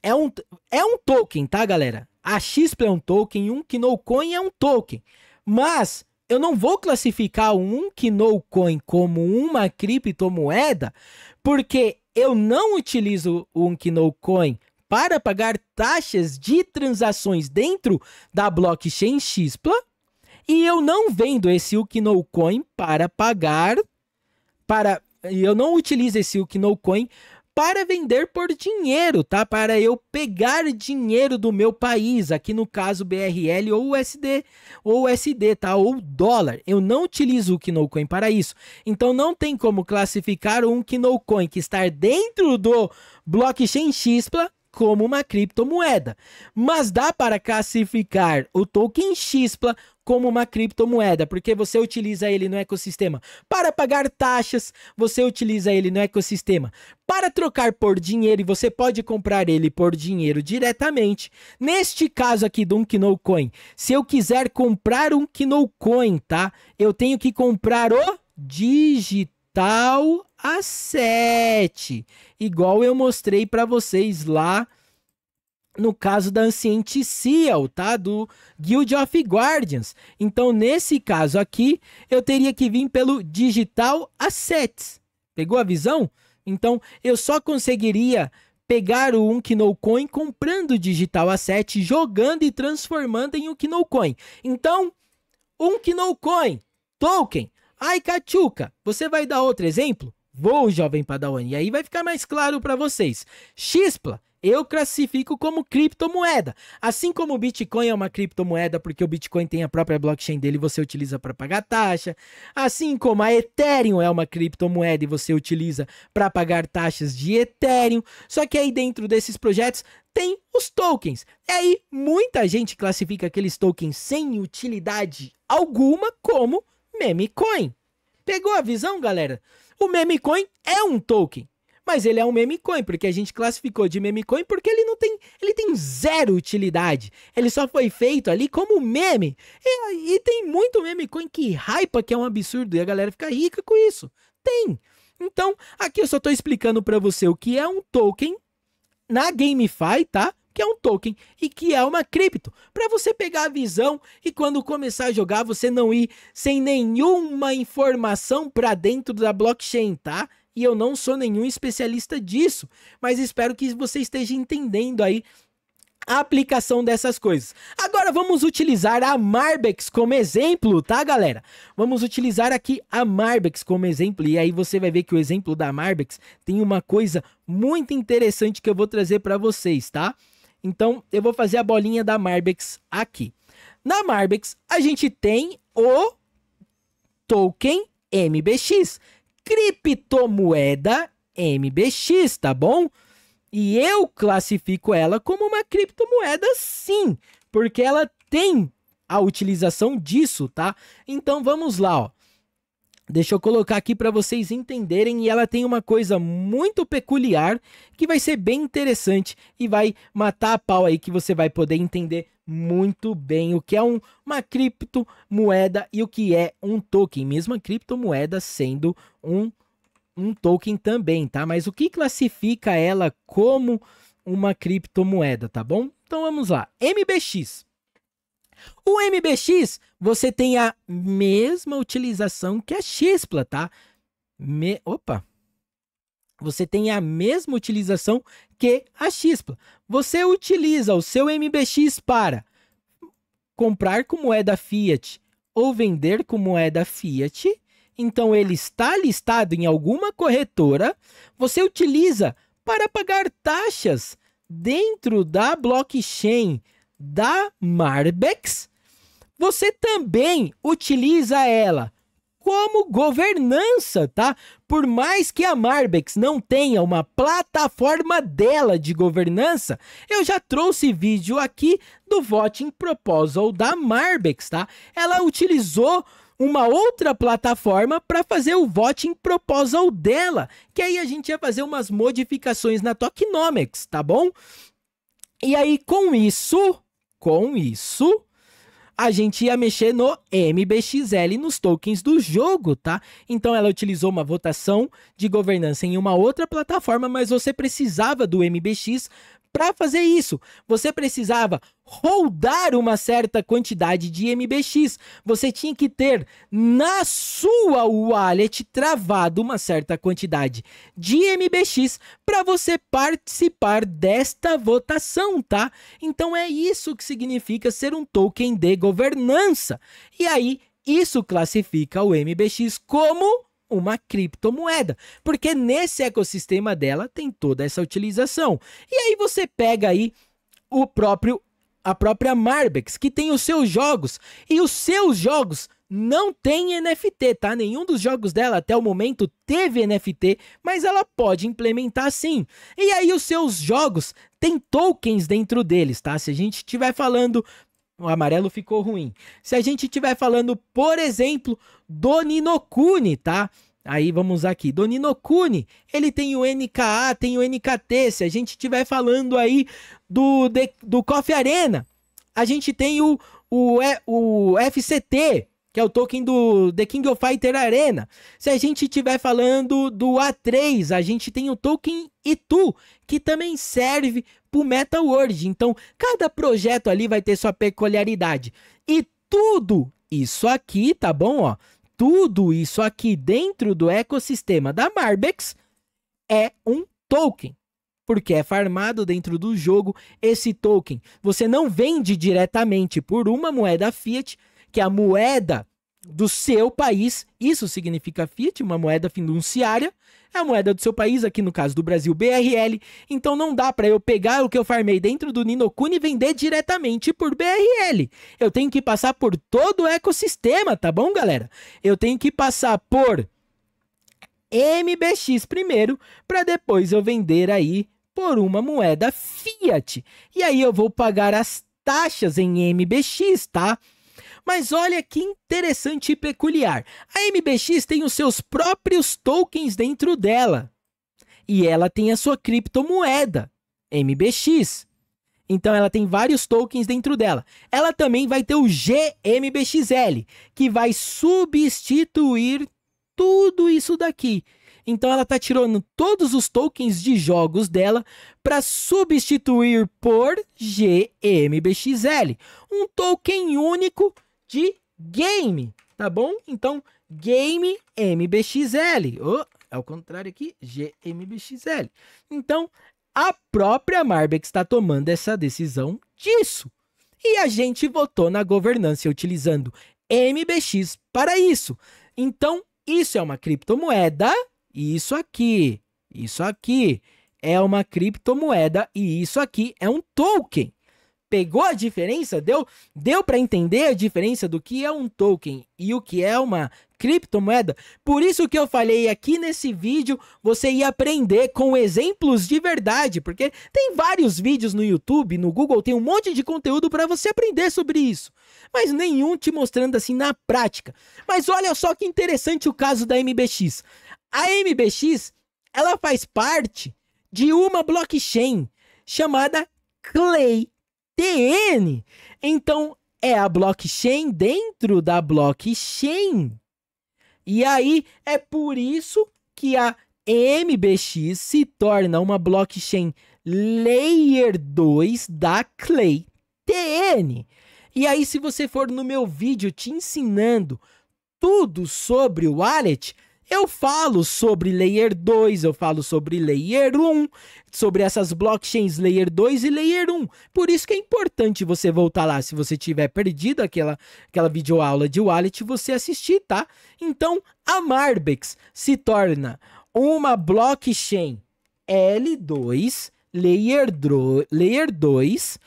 é um, é um token, tá, galera? A XP é um token, um coin é um token. Mas eu não vou classificar um KinoCoin como uma criptomoeda, porque eu não utilizo um KinoCoin para pagar taxas de transações dentro da blockchain Xpla e eu não vendo esse UKNOCoin para pagar para eu não utilizo esse Coin para vender por dinheiro, tá? Para eu pegar dinheiro do meu país, aqui no caso BRL ou USD, ou USD, tá? Ou dólar. Eu não utilizo o KinoCoin para isso. Então não tem como classificar um KinoCoin que está dentro do blockchain Xpla como uma criptomoeda, mas dá para classificar o token XPLA como uma criptomoeda, porque você utiliza ele no ecossistema para pagar taxas, você utiliza ele no ecossistema para trocar por dinheiro e você pode comprar ele por dinheiro diretamente. Neste caso aqui do um Coin, se eu quiser comprar um Coin, tá? Eu tenho que comprar o digital tal a 7, igual eu mostrei para vocês lá no caso da Ancient Seal, tá? Do Guild of Guardians. Então, nesse caso aqui, eu teria que vir pelo Digital Assets. Pegou a visão? Então, eu só conseguiria pegar o Unknown comprando o Digital Asset, jogando e transformando em Unknown Coin. Então, Unknown Coin, token, Ai, Cachuca, você vai dar outro exemplo? Vou, jovem Padawan, e aí vai ficar mais claro para vocês. Xispla, eu classifico como criptomoeda. Assim como o Bitcoin é uma criptomoeda, porque o Bitcoin tem a própria blockchain dele e você utiliza para pagar taxa. Assim como a Ethereum é uma criptomoeda e você utiliza para pagar taxas de Ethereum. Só que aí dentro desses projetos tem os tokens. E aí muita gente classifica aqueles tokens sem utilidade alguma como meme coin. Pegou a visão, galera? O meme coin é um token, mas ele é um meme coin porque a gente classificou de meme coin porque ele não tem, ele tem zero utilidade. Ele só foi feito ali como meme. E, e tem muito meme coin que hypa que é um absurdo e a galera fica rica com isso. Tem. Então, aqui eu só estou explicando para você o que é um token na GameFi, tá? que é um token e que é uma cripto, para você pegar a visão e quando começar a jogar você não ir sem nenhuma informação para dentro da blockchain, tá? E eu não sou nenhum especialista disso, mas espero que você esteja entendendo aí a aplicação dessas coisas. Agora vamos utilizar a Marbex como exemplo, tá, galera? Vamos utilizar aqui a Marbex como exemplo e aí você vai ver que o exemplo da Marbex tem uma coisa muito interessante que eu vou trazer para vocês, tá? Então, eu vou fazer a bolinha da Marbex aqui. Na Marbex, a gente tem o token MBX, criptomoeda MBX, tá bom? E eu classifico ela como uma criptomoeda sim, porque ela tem a utilização disso, tá? Então vamos lá, ó. Deixa eu colocar aqui para vocês entenderem e ela tem uma coisa muito peculiar que vai ser bem interessante e vai matar a pau aí que você vai poder entender muito bem o que é um, uma criptomoeda e o que é um token, mesmo a criptomoeda sendo um, um token também, tá? Mas o que classifica ela como uma criptomoeda, tá bom? Então vamos lá. MBX o MBX, você tem a mesma utilização que a Xpla, tá? Me... Opa! Você tem a mesma utilização que a Xpla. Você utiliza o seu MBX para comprar com moeda fiat ou vender com moeda fiat. Então ele está listado em alguma corretora. Você utiliza para pagar taxas dentro da blockchain da Marbex, você também utiliza ela como governança, tá? Por mais que a Marbex não tenha uma plataforma dela de governança, eu já trouxe vídeo aqui do Voting Proposal da Marbex, tá? Ela utilizou uma outra plataforma para fazer o voting proposal dela, que aí a gente ia fazer umas modificações na tokenomics, tá bom? E aí com isso, com isso, a gente ia mexer no MBXL, nos tokens do jogo, tá? Então ela utilizou uma votação de governança em uma outra plataforma, mas você precisava do MBX para fazer isso, você precisava rodar uma certa quantidade de MBX. Você tinha que ter na sua wallet travado uma certa quantidade de MBX para você participar desta votação, tá? Então é isso que significa ser um token de governança. E aí isso classifica o MBX como uma criptomoeda, porque nesse ecossistema dela tem toda essa utilização. E aí você pega aí o próprio a própria Marbex, que tem os seus jogos, e os seus jogos não tem NFT, tá? Nenhum dos jogos dela até o momento teve NFT, mas ela pode implementar sim. E aí os seus jogos têm tokens dentro deles, tá? Se a gente estiver falando o amarelo ficou ruim. Se a gente estiver falando, por exemplo, do Ninokuni, tá? Aí vamos aqui, do Ninokuni, ele tem o NKA, tem o NKT. Se a gente estiver falando aí do, de, do Coffee Arena, a gente tem o, o, o FCT, que é o token do The King of Fighter Arena. Se a gente estiver falando do A3, a gente tem o token Itu, que também serve pro Meta World. Então, cada projeto ali vai ter sua peculiaridade. E tudo isso aqui, tá bom, ó? Tudo isso aqui dentro do ecossistema da Marbex é um token porque é farmado dentro do jogo esse token. Você não vende diretamente por uma moeda fiat, que é a moeda do seu país. Isso significa Fiat, uma moeda fiduciária. É a moeda do seu país, aqui no caso do Brasil, BRL. Então não dá para eu pegar o que eu farmei dentro do Ninokuni e vender diretamente por BRL. Eu tenho que passar por todo o ecossistema, tá bom, galera? Eu tenho que passar por MBX primeiro, para depois eu vender aí por uma moeda Fiat. E aí eu vou pagar as taxas em MBX, tá? Mas olha que interessante e peculiar. A MBX tem os seus próprios tokens dentro dela. E ela tem a sua criptomoeda, MBX. Então ela tem vários tokens dentro dela. Ela também vai ter o GMBXL, que vai substituir tudo isso daqui. Então ela está tirando todos os tokens de jogos dela para substituir por GMBXL, um token único de game, tá bom? Então, game MBXL. Oh, é o contrário aqui, GMBXL. Então, a própria Marbex está tomando essa decisão disso. E a gente votou na governança utilizando MBX para isso. Então, isso é uma criptomoeda e isso aqui, isso aqui é uma criptomoeda e isso aqui é um token. Pegou a diferença? Deu, deu para entender a diferença do que é um token e o que é uma criptomoeda? Por isso que eu falei aqui nesse vídeo, você ia aprender com exemplos de verdade, porque tem vários vídeos no YouTube, no Google, tem um monte de conteúdo para você aprender sobre isso, mas nenhum te mostrando assim na prática. Mas olha só que interessante o caso da MBX. A MBX, ela faz parte de uma blockchain chamada Clay TN. Então é a blockchain dentro da blockchain. E aí é por isso que a MBX se torna uma blockchain Layer 2 da Clay TN. E aí, se você for no meu vídeo te ensinando tudo sobre o wallet, eu falo sobre Layer 2, eu falo sobre Layer 1, sobre essas blockchains Layer 2 e Layer 1. Por isso que é importante você voltar lá. Se você tiver perdido aquela, aquela videoaula de wallet, você assistir, tá? Então, a Marbex se torna uma blockchain L2, Layer, Layer 2,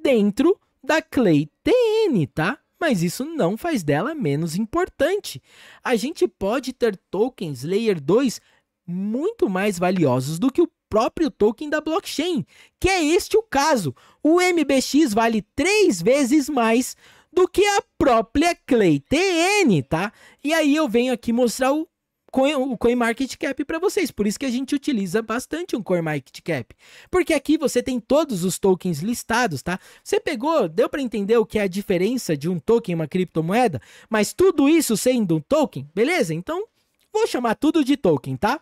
dentro da Clay TN, tá? mas isso não faz dela menos importante. A gente pode ter tokens Layer 2 muito mais valiosos do que o próprio token da blockchain, que é este o caso. O MBX vale três vezes mais do que a própria Clay TN, tá? E aí eu venho aqui mostrar o coin, o CoinMarketCap para vocês. Por isso que a gente utiliza bastante um CoinMarketCap. Porque aqui você tem todos os tokens listados, tá? Você pegou, deu para entender o que é a diferença de um token e uma criptomoeda? Mas tudo isso sendo um token, beleza? Então, vou chamar tudo de token, tá?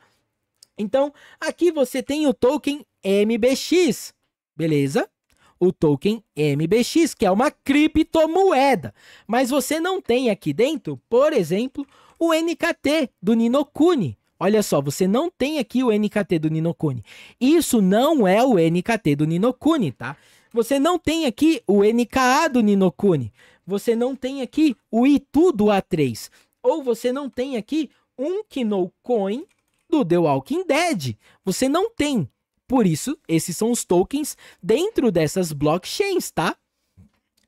Então, aqui você tem o token MBX, beleza? o token MBX, que é uma criptomoeda. Mas você não tem aqui dentro, por exemplo, o NKT do Ninokuni. Olha só, você não tem aqui o NKT do Ninokuni. Isso não é o NKT do Ninokuni, tá? Você não tem aqui o NKA do Ninokuni. Você não tem aqui o Itu do A3. Ou você não tem aqui um Kinocoin do The Walking Dead. Você não tem. Por isso, esses são os tokens dentro dessas blockchains, tá?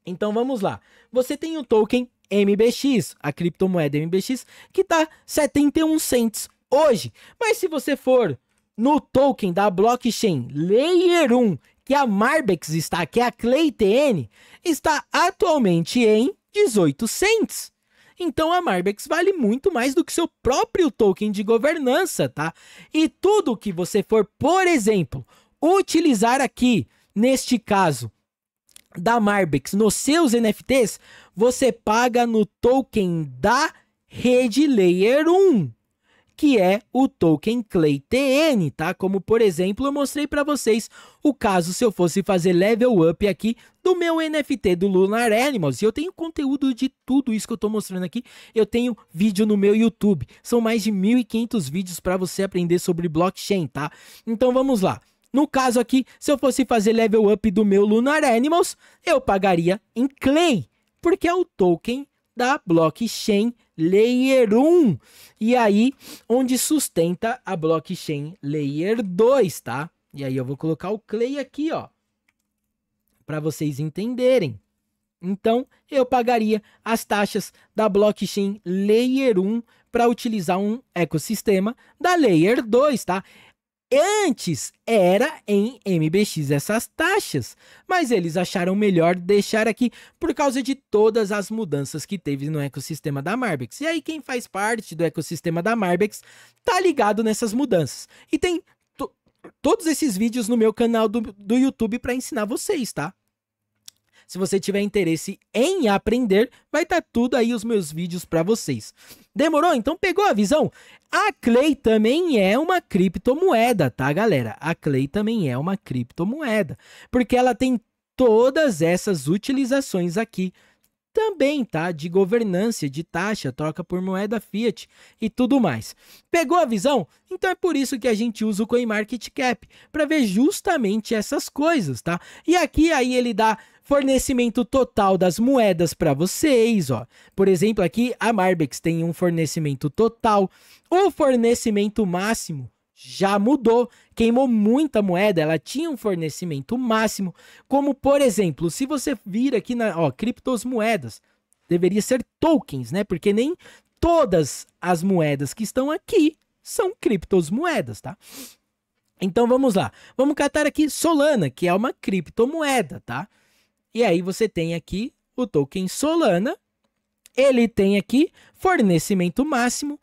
Então vamos lá. Você tem o token MBX, a criptomoeda MBX, que tá 71 cents hoje. Mas se você for no token da blockchain Layer 1, que é a Marbex está, que é a ClayTN, está atualmente em 18 cents. Então a Marbex vale muito mais do que seu próprio token de governança, tá? E tudo que você for, por exemplo, utilizar aqui, neste caso, da Marbex nos seus NFTs, você paga no token da rede Layer 1, que é o token ClayTN, tá? Como por exemplo, eu mostrei para vocês o caso se eu fosse fazer level up aqui do meu NFT do Lunar Animals. E eu tenho conteúdo de tudo isso que eu tô mostrando aqui. Eu tenho vídeo no meu YouTube. São mais de 1500 vídeos para você aprender sobre blockchain, tá? Então vamos lá. No caso aqui, se eu fosse fazer level up do meu Lunar Animals, eu pagaria em Clay, porque é o token da blockchain Layer 1. E aí, onde sustenta a blockchain Layer 2, tá? E aí eu vou colocar o Clay aqui, ó, para vocês entenderem. Então, eu pagaria as taxas da blockchain Layer 1 para utilizar um ecossistema da Layer 2, tá? Antes era em MBX essas taxas, mas eles acharam melhor deixar aqui por causa de todas as mudanças que teve no ecossistema da Marbex. E aí quem faz parte do ecossistema da Marbex tá ligado nessas mudanças. E tem todos esses vídeos no meu canal do, do YouTube para ensinar vocês, tá? Se você tiver interesse em aprender, vai estar tá tudo aí os meus vídeos para vocês. Demorou? Então pegou a visão? A Clay também é uma criptomoeda, tá, galera? A Clay também é uma criptomoeda, porque ela tem todas essas utilizações aqui também, tá? De governança, de taxa, troca por moeda fiat e tudo mais. Pegou a visão? Então é por isso que a gente usa o CoinMarketCap, para ver justamente essas coisas, tá? E aqui aí ele dá fornecimento total das moedas para vocês, ó. Por exemplo, aqui a Marbex tem um fornecimento total. O fornecimento máximo já mudou, queimou muita moeda, ela tinha um fornecimento máximo, como por exemplo, se você vir aqui na, ó, criptomoedas, deveria ser tokens, né? Porque nem todas as moedas que estão aqui são criptomoedas, tá? Então vamos lá. Vamos catar aqui Solana, que é uma criptomoeda, tá? E aí você tem aqui o token Solana. Ele tem aqui fornecimento máximo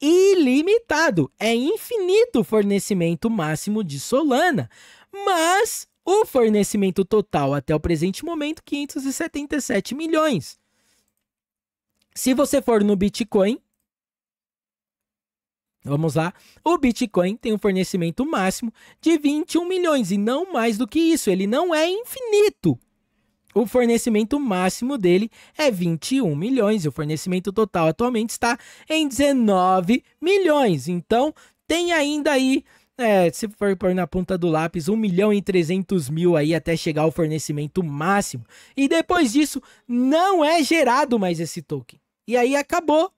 ilimitado. É infinito o fornecimento máximo de Solana. Mas o fornecimento total até o presente momento, 577 milhões. Se você for no Bitcoin, vamos lá, o Bitcoin tem um fornecimento máximo de 21 milhões e não mais do que isso. Ele não é infinito. O fornecimento máximo dele é 21 milhões e o fornecimento total atualmente está em 19 milhões. Então, tem ainda aí é, se for pôr na ponta do lápis, 1 milhão e 300 mil aí até chegar ao fornecimento máximo. E depois disso, não é gerado mais esse token. E aí acabou,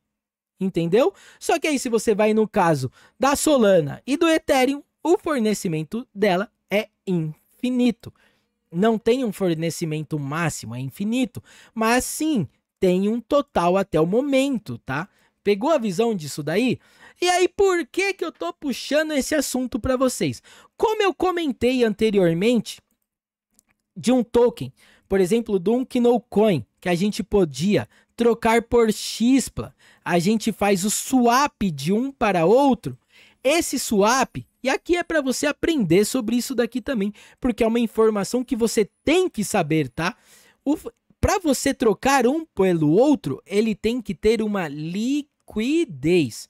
entendeu? Só que aí se você vai no caso da Solana e do Ethereum, o fornecimento dela é infinito não tem um fornecimento máximo, é infinito, mas sim tem um total até o momento, tá? Pegou a visão disso daí? E aí, por que que eu tô puxando esse assunto para vocês? Como eu comentei anteriormente de um token, por exemplo, do um coin que a gente podia trocar por Xpla, a gente faz o swap de um para outro. Esse swap e aqui é para você aprender sobre isso daqui também, porque é uma informação que você tem que saber, tá? Para você trocar um pelo outro, ele tem que ter uma liquidez.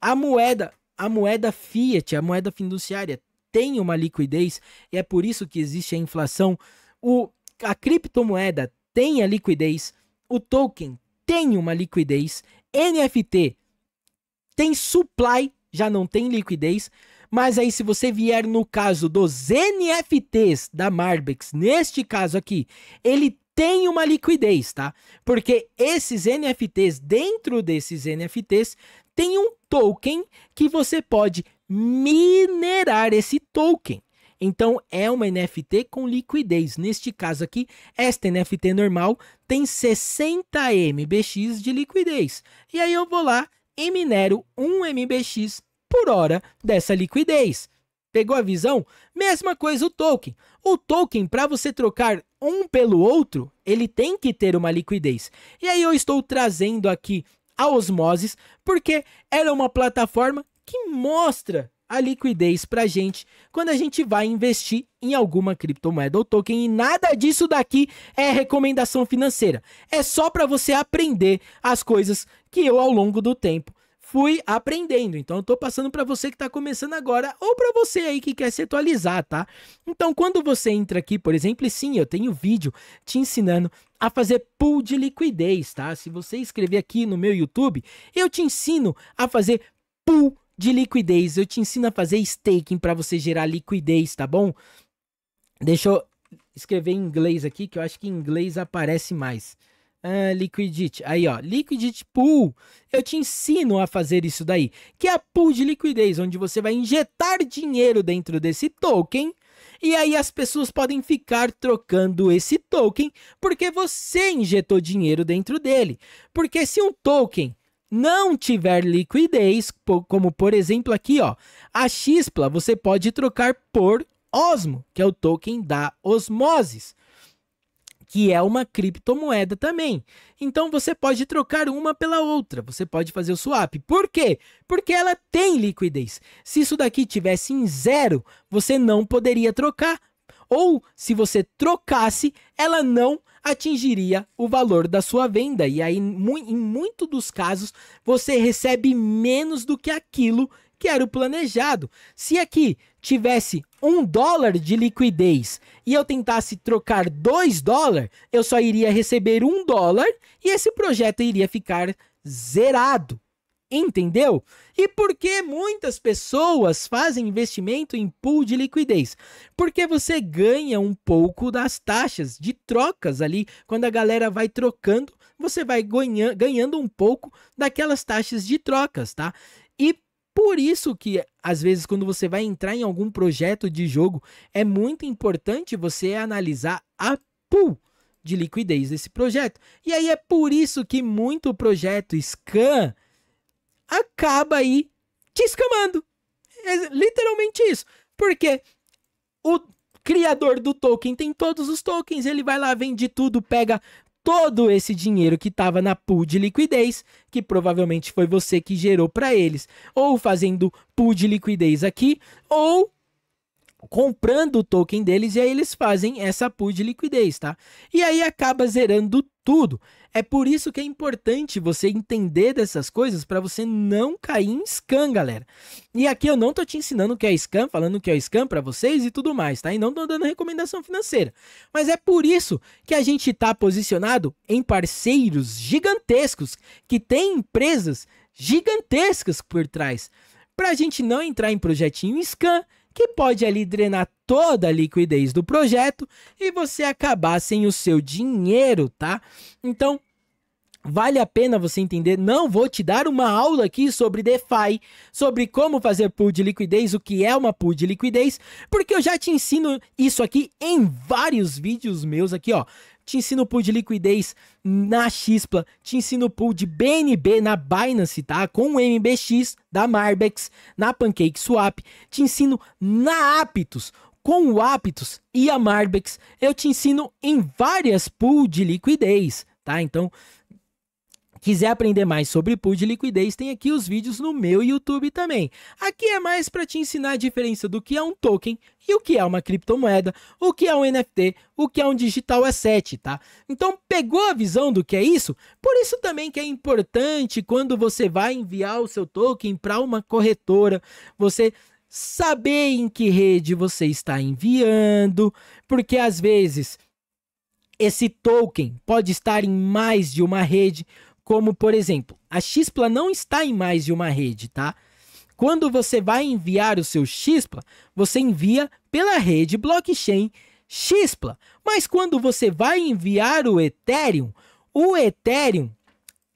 A moeda, a moeda fiat, a moeda fiduciária tem uma liquidez e é por isso que existe a inflação. O, a criptomoeda tem a liquidez, o token tem uma liquidez, NFT tem supply, já não tem liquidez. Mas aí, se você vier no caso dos NFTs da Marbex, neste caso aqui, ele tem uma liquidez, tá? Porque esses NFTs, dentro desses NFTs, tem um token que você pode minerar esse token. Então é uma NFT com liquidez. Neste caso aqui, esta NFT normal tem 60 MBX de liquidez. E aí eu vou lá e minero um MBX por hora dessa liquidez. Pegou a visão? Mesma coisa o token. O token, para você trocar um pelo outro, ele tem que ter uma liquidez. E aí eu estou trazendo aqui a Osmosis, porque ela é uma plataforma que mostra a liquidez para gente quando a gente vai investir em alguma criptomoeda ou token. E nada disso daqui é recomendação financeira. É só para você aprender as coisas que eu, ao longo do tempo, fui aprendendo. Então eu tô passando para você que está começando agora ou para você aí que quer se atualizar, tá? Então quando você entra aqui, por exemplo, sim, eu tenho vídeo te ensinando a fazer pool de liquidez, tá? Se você escrever aqui no meu YouTube, eu te ensino a fazer pool de liquidez. Eu te ensino a fazer staking para você gerar liquidez, tá bom? Deixa eu escrever em inglês aqui, que eu acho que em inglês aparece mais. Ah, Liquidity. Aí, ó, Liquidity Pool. Eu te ensino a fazer isso daí, que é a pool de liquidez, onde você vai injetar dinheiro dentro desse token. E aí as pessoas podem ficar trocando esse token porque você injetou dinheiro dentro dele. Porque se um token não tiver liquidez, como por exemplo aqui, ó, a Xpla, você pode trocar por Osmo, que é o token da Osmosis que é uma criptomoeda também. Então você pode trocar uma pela outra, você pode fazer o swap. Por quê? Porque ela tem liquidez. Se isso daqui tivesse em zero, você não poderia trocar. Ou se você trocasse, ela não atingiria o valor da sua venda. E aí, em muitos dos casos, você recebe menos do que aquilo que era o planejado. Se aqui tivesse um dólar de liquidez e eu tentasse trocar dois dólares, eu só iria receber um dólar e esse projeto iria ficar zerado. Entendeu? E por que muitas pessoas fazem investimento em pool de liquidez? Porque você ganha um pouco das taxas de trocas ali. Quando a galera vai trocando, você vai ganha, ganhando um pouco daquelas taxas de trocas, tá? E por isso que às vezes quando você vai entrar em algum projeto de jogo, é muito importante você analisar a pool de liquidez desse projeto. E aí é por isso que muito projeto scam acaba aí te escamando. É literalmente isso. Porque o criador do token tem todos os tokens, ele vai lá, vende tudo, pega todo esse dinheiro que estava na pool de liquidez, que provavelmente foi você que gerou para eles, ou fazendo pool de liquidez aqui, ou comprando o token deles e aí eles fazem essa pool de liquidez, tá? E aí acaba zerando tudo. É por isso que é importante você entender dessas coisas para você não cair em scam, galera. E aqui eu não tô te ensinando o que é scam, falando o que é scam para vocês e tudo mais, tá? E não tô dando recomendação financeira. Mas é por isso que a gente tá posicionado em parceiros gigantescos que têm empresas gigantescas por trás, para a gente não entrar em projetinho scam que pode ali drenar toda a liquidez do projeto e você acabar sem o seu dinheiro, tá? Então, Vale a pena você entender. Não vou te dar uma aula aqui sobre DeFi, sobre como fazer pool de liquidez, o que é uma pool de liquidez, porque eu já te ensino isso aqui em vários vídeos meus aqui, ó te ensino pool de liquidez na Xpla, te ensino pool de BNB na Binance, tá? Com o MBX da Marbex, na PancakeSwap, te ensino na Aptos, com o Aptos e a Marbex, eu te ensino em várias pools de liquidez, tá? Então, Quiser aprender mais sobre pool de liquidez, tem aqui os vídeos no meu YouTube também. Aqui é mais para te ensinar a diferença do que é um token e o que é uma criptomoeda, o que é um NFT, o que é um digital asset, tá? Então pegou a visão do que é isso? Por isso também que é importante quando você vai enviar o seu token para uma corretora, você saber em que rede você está enviando, porque às vezes esse token pode estar em mais de uma rede como por exemplo, a XPLA não está em mais de uma rede, tá? Quando você vai enviar o seu XPLA, você envia pela rede blockchain XPLA. Mas quando você vai enviar o Ethereum, o Ethereum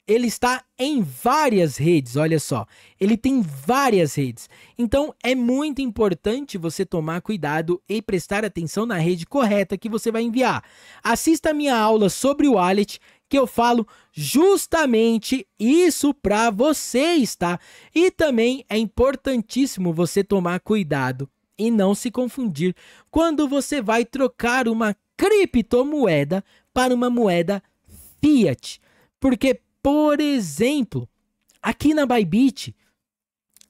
ele está em várias redes, olha só. Ele tem várias redes. Então é muito importante você tomar cuidado e prestar atenção na rede correta que você vai enviar. Assista a minha aula sobre o wallet que eu falo justamente isso para vocês, tá? E também é importantíssimo você tomar cuidado e não se confundir quando você vai trocar uma criptomoeda para uma moeda fiat. Porque, por exemplo, aqui na Bybit,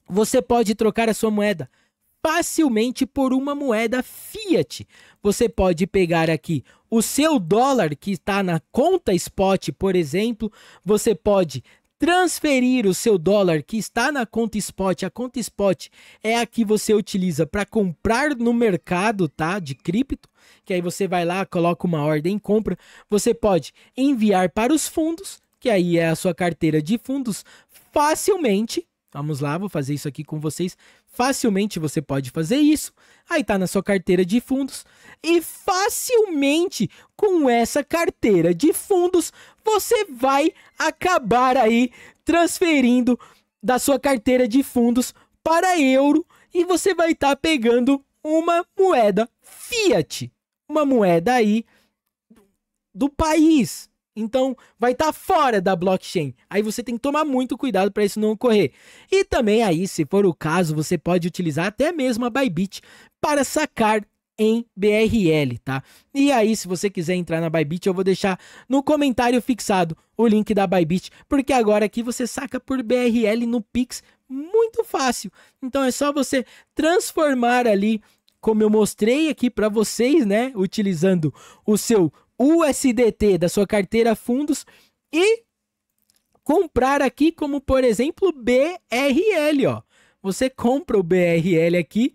você pode trocar a sua moeda facilmente por uma moeda fiat. Você pode pegar aqui o seu dólar que está na conta spot, por exemplo, você pode transferir o seu dólar que está na conta spot. A conta spot é a que você utiliza para comprar no mercado, tá, de cripto, que aí você vai lá, coloca uma ordem, compra. Você pode enviar para os fundos, que aí é a sua carteira de fundos facilmente Vamos lá, vou fazer isso aqui com vocês Facilmente você pode fazer isso. Aí tá na sua carteira de fundos e facilmente com essa carteira de fundos você vai acabar aí transferindo da sua carteira de fundos para euro e você vai estar tá pegando uma moeda fiat, uma moeda aí do país, então, vai estar tá fora da blockchain. Aí você tem que tomar muito cuidado para isso não ocorrer. E também aí, se for o caso, você pode utilizar até mesmo a Bybit para sacar em BRL, tá? E aí, se você quiser entrar na Bybit, eu vou deixar no comentário fixado o link da Bybit, porque agora aqui você saca por BRL no Pix muito fácil. Então é só você transformar ali, como eu mostrei aqui para vocês, né, utilizando o seu USDT da sua carteira fundos e comprar aqui como por exemplo BRL, ó. Você compra o BRL aqui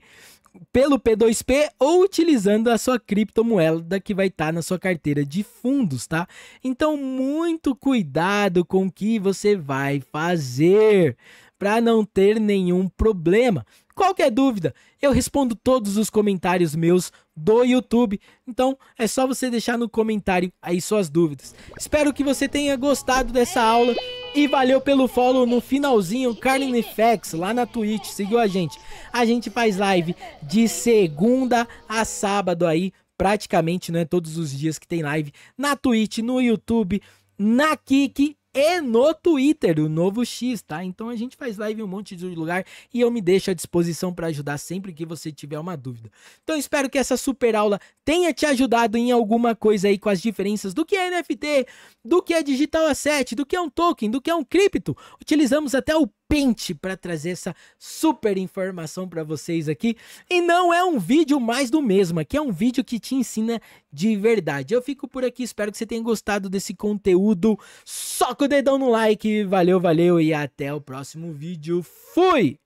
pelo P2P ou utilizando a sua criptomoeda que vai estar tá na sua carteira de fundos, tá? Então, muito cuidado com o que você vai fazer para não ter nenhum problema. Qualquer dúvida, eu respondo todos os comentários meus do YouTube. Então é só você deixar no comentário aí suas dúvidas. Espero que você tenha gostado dessa aula e valeu pelo follow no finalzinho Carlinifex lá na Twitch, seguiu a gente. A gente faz live de segunda a sábado aí, praticamente, é? todos os dias que tem live na Twitch, no YouTube, na Kik e no Twitter, o Novo X, tá? Então a gente faz live em um monte de lugar e eu me deixo à disposição para ajudar sempre que você tiver uma dúvida. Então espero que essa super aula tenha te ajudado em alguma coisa aí com as diferenças do que é NFT, do que é digital asset, do que é um token, do que é um cripto. Utilizamos até o repente para trazer essa super informação para vocês aqui. E não é um vídeo mais do mesmo, aqui é um vídeo que te ensina de verdade. Eu fico por aqui, espero que você tenha gostado desse conteúdo. Soca o dedão no like, valeu, valeu e até o próximo vídeo. Fui!